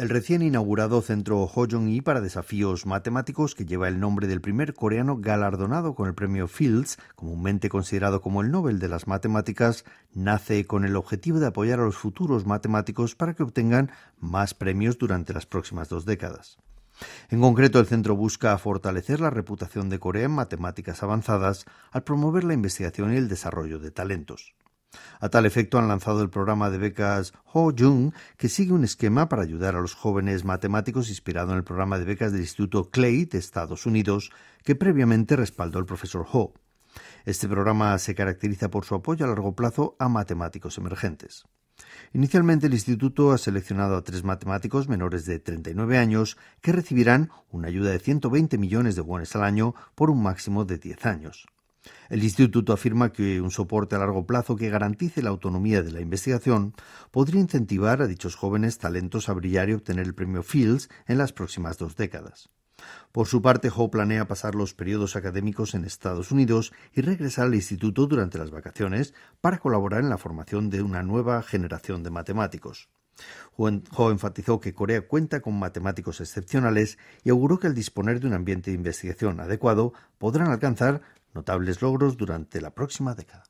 El recién inaugurado Centro Hojong i para Desafíos Matemáticos, que lleva el nombre del primer coreano galardonado con el premio Fields, comúnmente considerado como el Nobel de las Matemáticas, nace con el objetivo de apoyar a los futuros matemáticos para que obtengan más premios durante las próximas dos décadas. En concreto, el centro busca fortalecer la reputación de Corea en matemáticas avanzadas al promover la investigación y el desarrollo de talentos. A tal efecto han lanzado el programa de becas Ho Jung, que sigue un esquema para ayudar a los jóvenes matemáticos inspirado en el programa de becas del Instituto Clay de Estados Unidos, que previamente respaldó el profesor Ho. Este programa se caracteriza por su apoyo a largo plazo a matemáticos emergentes. Inicialmente el instituto ha seleccionado a tres matemáticos menores de 39 años que recibirán una ayuda de 120 millones de wones al año por un máximo de 10 años. El Instituto afirma que un soporte a largo plazo que garantice la autonomía de la investigación podría incentivar a dichos jóvenes talentos a brillar y obtener el premio Fields en las próximas dos décadas. Por su parte, Ho planea pasar los periodos académicos en Estados Unidos y regresar al instituto durante las vacaciones para colaborar en la formación de una nueva generación de matemáticos. Ho enfatizó que Corea cuenta con matemáticos excepcionales y auguró que al disponer de un ambiente de investigación adecuado podrán alcanzar notables logros durante la próxima década.